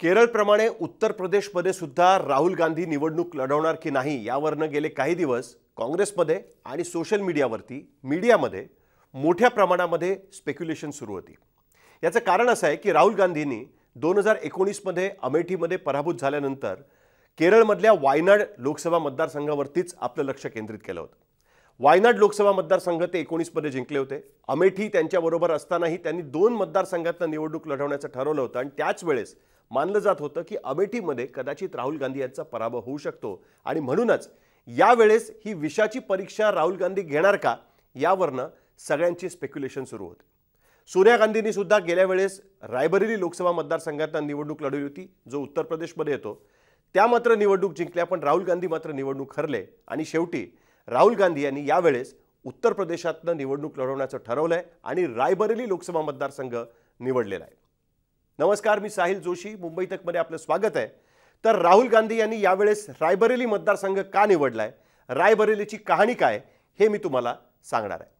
केरळप्रमाणे उत्तर प्रदेशमध्ये सुद्धा राहुल गांधी निवडणूक लढवणार की नाही यावरनं गेले काही दिवस काँग्रेसमध्ये आणि सोशल मीडियावरती मीडियामध्ये मोठ्या प्रमाणामध्ये स्पेक्युलेशन सुरू होती याचं कारण असं आहे की राहुल गांधींनी दोन हजार एकोणीसमध्ये अमेठीमध्ये पराभूत झाल्यानंतर केरळमधल्या वायनाड लोकसभा मतदारसंघावरतीच आपलं लक्ष केंद्रित केलं होतं वायनाड लोकसभा मतदारसंघ ते एकोणीसमध्ये जिंकले होते अमेठी त्यांच्याबरोबर असतानाही त्यांनी दोन मतदारसंघातनं निवडणूक लढवण्याचं ठरवलं होतं आणि त्याच वेळेस मानलं जात होतं की अमेठीमध्ये कदाचित राहुल गांधी यांचा पराभव होऊ शकतो आणि म्हणूनच यावेळेस ही विषाची परीक्षा राहुल गांधी घेणार का यावरनं सगळ्यांची स्पेक्युलेशन सुरू होते सोनिया गांधींनी सुद्धा गेल्या वेळेस रायबरेली लोकसभा मतदारसंघातनं निवडणूक लढवली होती जो उत्तर प्रदेशमध्ये येतो त्या मात्र निवडणूक जिंकल्या पण राहुल गांधी मात्र निवडणूक हरले आणि शेवटी राहुल गांधी यांनी यावेळेस उत्तर प्रदेशातनं निवडणूक लढवण्याचं ठरवलं आहे आणि रायबरेली लोकसभा मतदारसंघ निवडलेला आहे नमस्कार मी साहिल जोशी मुंबई मध्ये आपलं स्वागत आहे तर राहुल गांधी यांनी यावेळेस रायबरेली मतदारसंघ का निवडला आहे रायबरेलीची कहाणी काय हे मी तुम्हाला सांगणार आहे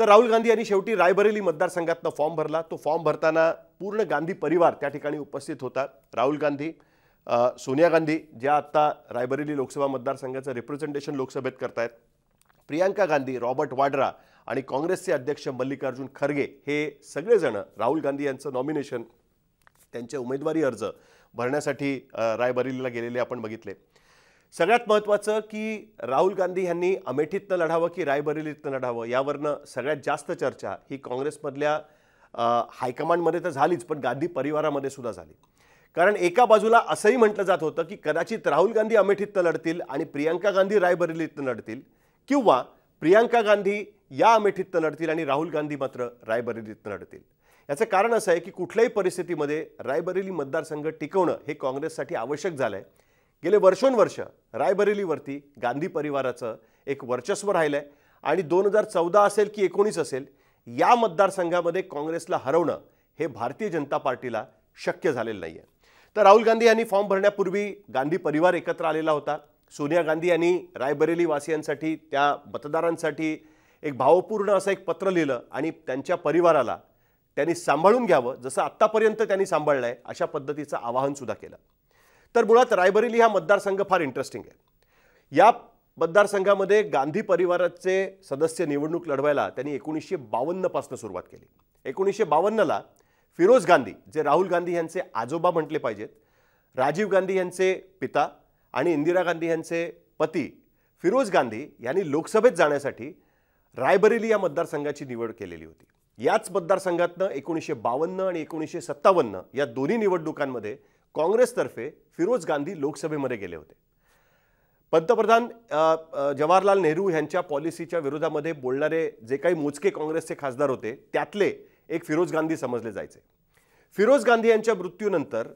तर राहुल गांधी यांनी शेवटी रायबरेली मतदारसंघातनं फॉर्म भरला तो फॉर्म भरताना पूर्ण गांधी परिवार त्या ठिकाणी उपस्थित होता राहुल गांधी सोनिया गांधी ज्या आत्ता रायबरेली लोकसभा मतदारसंघाचं रिप्रेझेंटेशन लोकसभेत करतायत प्रियांका गांधी रॉबर्ट वाड्रा आणि काँग्रेसचे अध्यक्ष मल्लिकार्जुन खरगे हे सगळेजण राहुल गांधी यांचं नॉमिनेशन त्यांचे उमेदवारी अर्ज भरण्यासाठी रायबरेलीला गेलेले आपण बघितले सगळ्यात महत्त्वाचं की राहुल गांधी यांनी अमेठीतनं लढावं की रायबरेलीतनं लढावं यावरनं सगळ्यात जास्त चर्चा ही काँग्रेसमधल्या हायकमांडमध्ये तर झालीच पण गांधी परिवारामध्ये सुद्धा झाली कारण एका बाजूला असंही म्हटलं जात होतं की कदाचित राहुल गांधी अमेठीतनं लढतील आणि प्रियांका गांधी रायबरेलीतनं लढतील किंवा प्रियांका गांधी या अमेठीतनं लढतील आणि राहुल गांधी मात्र रायबरेलीतनं लढतील याचं कारण असं आहे की कुठल्याही परिस्थितीमध्ये रायबरेली मतदारसंघ टिकवणं हे काँग्रेससाठी आवश्यक झालं आहे गेले वर्षोनवर्ष रायबरेलीवरती गांधी परिवाराचं एक वर्चस्व राहिलं आहे आणि दोन हजार चौदा असेल की एकोणीस असेल या मतदारसंघामध्ये काँग्रेसला हरवणं हे भारतीय जनता पार्टीला शक्य झालेलं नाही आहे तर राहुल गांधी यांनी फॉर्म भरण्यापूर्वी गांधी परिवार एकत्र आलेला होता सोनिया गांधी यांनी रायबरेलीवासियांसाठी त्या मतदारांसाठी एक भावपूर्ण असं एक पत्र लिहिलं आणि त्यांच्या परिवाराला त्यांनी सांभाळून घ्यावं जसं आत्तापर्यंत त्यांनी सांभाळलं आहे अशा पद्धतीचं आवाहनसुद्धा केलं तर मुळात रायबरेली हा मतदारसंघ फार इंटरेस्टिंग आहे या मतदारसंघामध्ये गांधी परिवाराचे सदस्य निवडणूक लढवायला त्यांनी एकोणीसशे बावन्नपासून सुरुवात केली एकोणीसशे बावन्नला फिरोज गांधी जे राहुल गांधी यांचे आजोबा म्हटले पाहिजेत राजीव गांधी यांचे पिता आणि इंदिरा गांधी यांचे पती फिरोज गांधी यांनी लोकसभेत जाण्यासाठी रायबरेली या मतदारसंघाची निवड केलेली होती याच मतदारसंघातनं एकोणीसशे बावन्न आणि एकोणीसशे सत्तावन्न या दोन्ही निवडणुकांमध्ये काँग्रेसतर्फे फिरोज गांधी लोकसभेमध्ये गेले होते पंतप्रधान जवाहरलाल नेहरू यांच्या पॉलिसीच्या विरोधामध्ये बोलणारे जे काही मोजके काँग्रेसचे खासदार होते त्यातले एक फिरोज गांधी समजले जायचे फिरोज गांधी यांच्या मृत्यूनंतर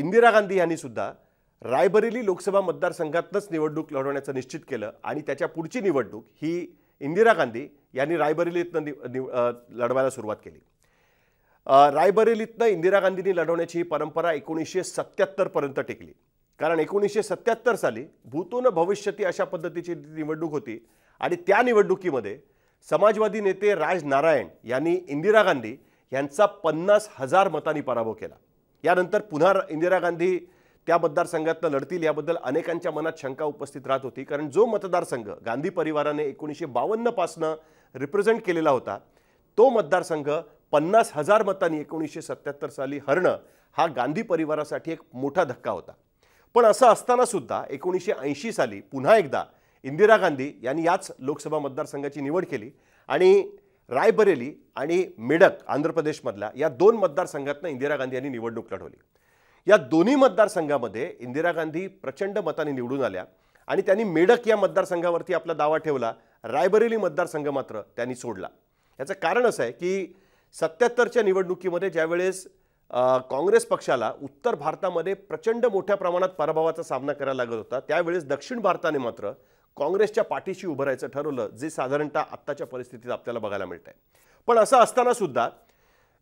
इंदिरा गांधी यांनी सुद्धा रायबरेली लोकसभा मतदारसंघातनंच निवडणूक लढवण्याचं निश्चित केलं आणि त्याच्या पुढची निवडणूक ही इंदिरा गांधी यांनी रायबरेलीतनं निव लढवायला सुरुवात केली रायबरेलीतनं इंदिरा गांधींनी लढवण्याची ही परंपरा एकोणीसशे सत्त्याहत्तरपर्यंत टिकली कारण एकोणीसशे सत्याहत्तर साली भूतून भविष्यती अशा पद्धतीची निवडणूक होती आणि त्या निवडणुकीमध्ये समाजवादी नेते राज नारायण यांनी इंदिरा गांधी यांचा पन्नास हजार मतांनी पराभव केला यानंतर पुन्हा इंदिरा गांधी त्या मतदारसंघातनं लढतील याबद्दल अनेकांच्या मनात शंका उपस्थित राहत होती कारण जो मतदारसंघ गांधी परिवाराने एकोणीसशे बावन्नपासनं रिप्रेझेंट केलेला होता तो मतदारसंघ पन्नास हजार मतांनी एकोणीसशे सत्याहत्तर साली हरणं हा गांधी परिवारासाठी एक मोठा धक्का होता पण असं असताना सुद्धा एकोणीसशे ऐंशी साली पुन्हा एकदा इंदिरा गांधी यांनी याच लोकसभा मतदारसंघाची निवड केली आणि रायबरेली आणि मेडक आंध्र प्रदेशमधल्या या दोन मतदारसंघातनं इंदिरा गांधी यांनी निवडणूक लढवली या दोन्ही मतदारसंघामध्ये इंदिरा गांधी प्रचंड मताने निवडून आल्या आणि त्यांनी मेडक या मतदारसंघावरती आपला दावा ठेवला रायबरेली मतदारसंघ मात्र त्यांनी सोडला याचं कारण असं आहे की सत्याहत्तरच्या निवडणुकीमध्ये ज्यावेळेस काँग्रेस पक्षाला उत्तर भारतामध्ये प्रचंड मोठ्या प्रमाणात पराभवाचा सामना करायला लागत होता त्यावेळेस दक्षिण भारताने मात्र काँग्रेसच्या पाठीशी उभं राहायचं ठरवलं जे साधारणतः आत्ताच्या परिस्थितीत आपल्याला बघायला मिळत पण असं असताना सुद्धा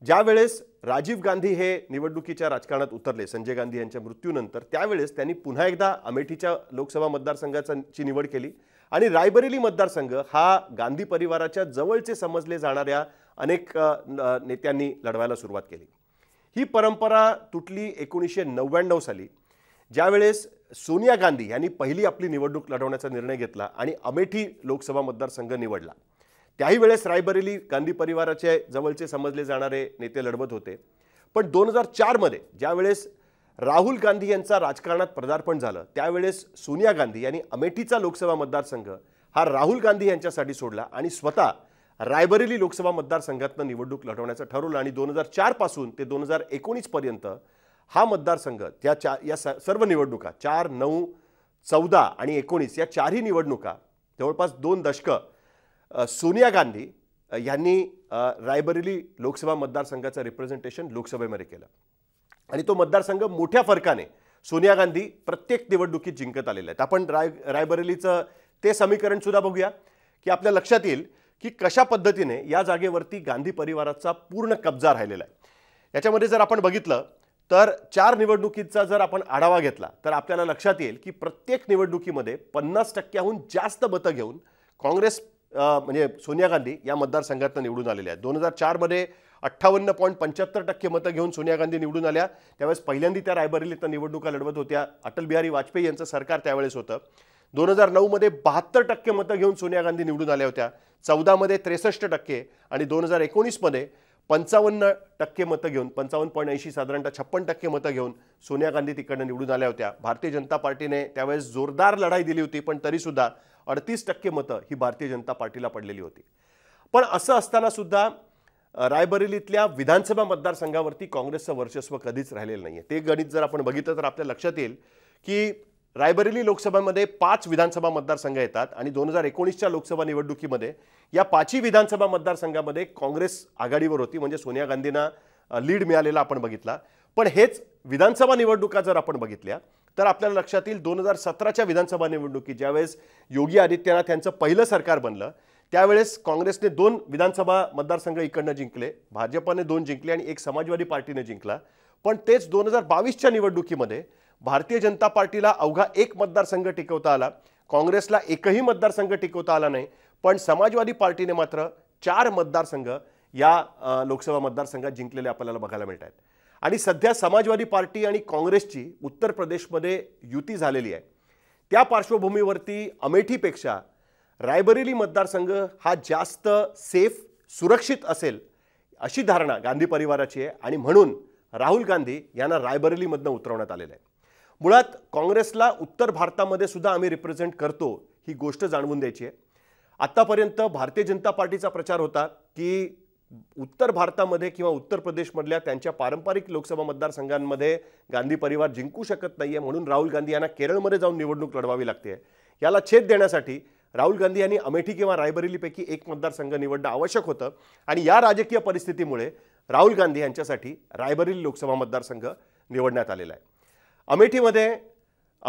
ज्यावेळेस राजीव गांधी हे निवडणुकीच्या राजकारणात उतरले संजय गांधी यांच्या मृत्यूनंतर त्यावेळेस त्यांनी पुन्हा एकदा अमेठीच्या लोकसभा मतदारसंघाची निवड केली आणि रायबरेली मतदारसंघ हा गांधी परिवाराच्या जवळचे समजले जाणाऱ्या अनेक नेत्यांनी लढवायला सुरुवात केली ही परंपरा तुटली एकोणीसशे नव्याण्णव साली ज्यावेळेस सोनिया गांधी यांनी पहिली आपली निवडणूक लढवण्याचा निर्णय घेतला आणि अमेठी लोकसभा मतदारसंघ निवडला त्याही वेळेस रायबरेली गांधी परिवाराचे जवळचे समजले जाणारे नेते लढवत होते पण दोन हजार चारमध्ये ज्यावेळेस राहुल गांधी यांचा राजकारणात पदार्पण झालं त्यावेळेस सोनिया गांधी यांनी अमेठीचा लोकसभा मतदारसंघ हा राहुल गांधी यांच्यासाठी सोडला आणि स्वतः रायबरेली लोकसभा मतदारसंघातनं निवडणूक लढवण्याचं ठरवलं आणि दोन हजार चारपासून ते दोन हजार एकोणीसपर्यंत हा मतदारसंघ त्या चा या सर्व निवडणुका चार नऊ चौदा आणि एकोणीस या चारही निवडणुका जवळपास दोन दशकं सोनिया गांधी यांनी रायबरेली लोकसभा मतदारसंघाचं रिप्रेझेंटेशन लोकसभेमध्ये केलं आणि तो मतदारसंघ मोठ्या फरकाने सोनिया गांधी प्रत्येक निवडणुकीत जिंकत आलेले आहेत आपण राय रायबरेलीचं ते समीकरण सुद्धा बघूया की आपल्या लक्षात येईल की कशा पद्धतीने या जागेवरती गांधी परिवाराचा पूर्ण कब्जा राहिलेला आहे याच्यामध्ये जर आपण बघितलं तर चार निवडणुकीचा जर आपण आढावा घेतला तर आपल्याला लक्षात येईल की प्रत्येक निवडणुकीमध्ये पन्नास टक्क्याहून जास्त मतं घेऊन काँग्रेस म्हणजे सोनिया गांधी या मतदारसंघातनं निवडून आलेल्या आहेत दोन हजार चारमध्ये अठ्ठावन्न पॉईंट पंच्याहत्तर टक्के मतं घेऊन सोनिया गांधी निवडून आल्या त्यावेळेस पहिल्यांदा त्या रायबरेलीतनं निवडणुका लढवत होत्या अटल बिहारी वाजपेयी यांचं सरकार त्यावेळेस होतं दोन हजार नऊमध्ये बहात्तर टक्के मतं घेऊन सोनिया गांधी निवडून आल्या होत्या चौदामध्ये त्रेसष्ट टक्के आणि दोन हजार एकोणीसमध्ये पंचावन्न टक्के मतं घेऊन पंचावन्न पॉईंट ऐंशी साधारणतः छप्पन टक्के मतं घेऊन सोनिया गांधी तिकडनं निवडून आल्या होत्या भारतीय जनता पार्टीने त्यावेळेस जोरदार लढाई दिली होती पण तरीसुद्धा अडतीस टक्के मतं ही भारतीय जनता पार्टीला पडलेली होती पण असं असतानासुद्धा रायबरेलीतल्या विधानसभा मतदारसंघावरती काँग्रेसचं वर्चस्व कधीच राहिलेलं नाही आहे ते गणित जर आपण बघितलं तर आपल्या लक्षात येईल की रायबरेली लोकसभेमध्ये पाच विधानसभा मतदारसंघ येतात आणि दोन हजार एकोणीसच्या लोकसभा निवडणुकीमध्ये या पाचही विधानसभा मतदारसंघामध्ये काँग्रेस आघाडीवर होती म्हणजे सोनिया गांधींना लीड मिळालेला आपण बघितला पण हेच विधानसभा निवडणुका जर आपण बघितल्या तर आपल्याला लक्षात येईल दोन हजार सतराच्या विधानसभा निवडणुकीत ज्यावेळेस योगी आदित्यनाथ यांचं पहिलं सरकार बनलं त्यावेळेस काँग्रेसने दोन विधानसभा मतदारसंघ इकडनं जिंकले भाजपाने दोन जिंकले आणि एक समाजवादी पार्टीने जिंकला पण तेच दोन हजार बावीसच्या निवडणुकीमध्ये भारतीय जनता पार्टीला अवघा एक मतदारसंघ टिकवता आला काँग्रेसला एकही मतदारसंघ टिकवता आला नाही पण समाजवादी पार्टीने मात्र चार मतदारसंघ या लोकसभा मतदारसंघात जिंकलेले आपल्याला बघायला मिळत आहेत आणि सध्या समाजवादी पार्टी आणि काँग्रेसची उत्तर प्रदेशमध्ये युती झालेली आहे त्या पार्श्वभूमीवरती अमेठीपेक्षा रायबरेली मतदारसंघ हा जास्त सेफ सुरक्षित असेल अशी धारणा गांधी परिवाराची आहे आणि म्हणून राहुल गांधी यांना रायबरेलीमधनं उतरवण्यात आलेलं आहे मुळात काँग्रेसला उत्तर भारतामध्ये सुद्धा आम्ही रिप्रेझेंट करतो ही गोष्ट जाणवून द्यायची आहे आत्तापर्यंत भारतीय जनता पार्टीचा प्रचार होता की उत्तर भारतामध्ये किंवा उत्तर प्रदेशमधल्या त्यांच्या पारंपरिक लोकसभा मतदारसंघांमध्ये गांधी परिवार जिंकू शकत नाही आहे म्हणून राहुल गांधी यांना केरळमध्ये जाऊन निवडणूक लढवावी लागते याला छेद देण्यासाठी राहुल गांधी यांनी अमेठी किंवा रायबरेलीपैकी एक मतदारसंघ निवडणं आवश्यक होतं आणि या राजकीय परिस्थितीमुळे राहुल गांधी यांच्यासाठी रायबरेली लोकसभा मतदारसंघ निवडण्यात आलेला आहे अमेठीमध्ये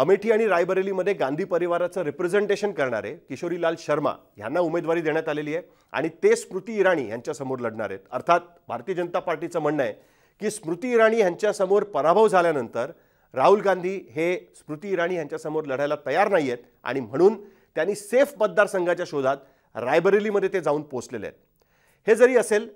अमेठी आणि रायबरेलीमध्ये गांधी परिवाराचं रिप्रेझेंटेशन करणारे किशोरीलाल शर्मा यांना उमेदवारी देण्यात आलेली आहे आणि ते स्मृती इराणी यांच्यासमोर लढणार आहेत अर्थात भारतीय जनता पार्टीचं म्हणणं आहे की स्मृती इराणी यांच्यासमोर पराभव झाल्यानंतर राहुल गांधी हे स्मृती इराणी यांच्यासमोर लढायला तयार नाही आहेत आणि म्हणून त्यांनी सेफ मतदारसंघाच्या शोधात रायबरेलीमध्ये ते जाऊन पोचलेले आहेत हे जरी असेल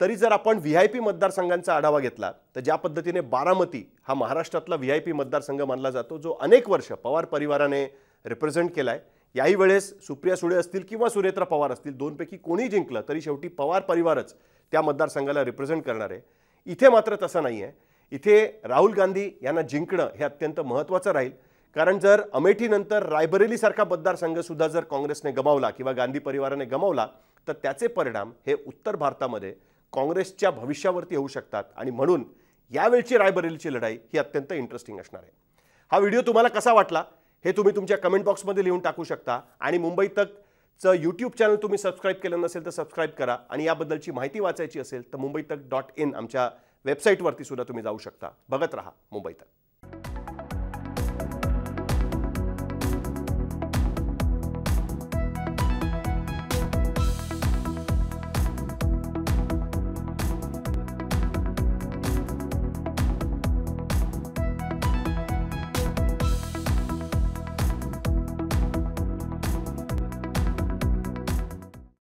तरी जर आपण व्ही आय पी मतदारसंघांचा आढावा घेतला तर ज्या पद्धतीने बारामती हा महाराष्ट्रातला व्ही आय पी मतदारसंघ मानला जातो जो अनेक वर्ष पवार परिवाराने रिप्रेझेंट केला आहे याही वेळेस सुप्रिया सुळे असतील किंवा सुरेत्रा पवार असतील दोनपैकी कोणी जिंकलं तरी शेवटी पवार परिवारच त्या मतदारसंघाला रिप्रेझेंट करणार आहे इथे मात्र तसं नाही आहे इथे राहुल गांधी यांना जिंकणं हे अत्यंत महत्त्वाचं राहील कारण जर अमेठीनंतर रायबरेलीसारखा मतदारसंघसुद्धा जर काँग्रेसने गमावला किंवा गांधी परिवाराने गमावला तर त्याचे परिणाम हे उत्तर भारतामध्ये काँग्रेसच्या भविष्यावरती होऊ शकतात आणि म्हणून यावेळची रायबरेलीची लढाई ही अत्यंत इंटरेस्टिंग असणार आहे हा व्हिडिओ तुम्हाला कसा वाटला हे तुम्ही तुमच्या कमेंट बॉक्समध्ये लिहून टाकू शकता आणि मुंबई तकचं यूट्यूब चॅनल तुम्ही सबस्क्राईब केलं नसेल तर सबस्क्राईब करा आणि याबद्दलची माहिती वाचायची असेल तर मुंबई तक डॉट इन आमच्या वेबसाईटवरती सुद्धा तुम्ही जाऊ शकता बघत राहा मुंबई तक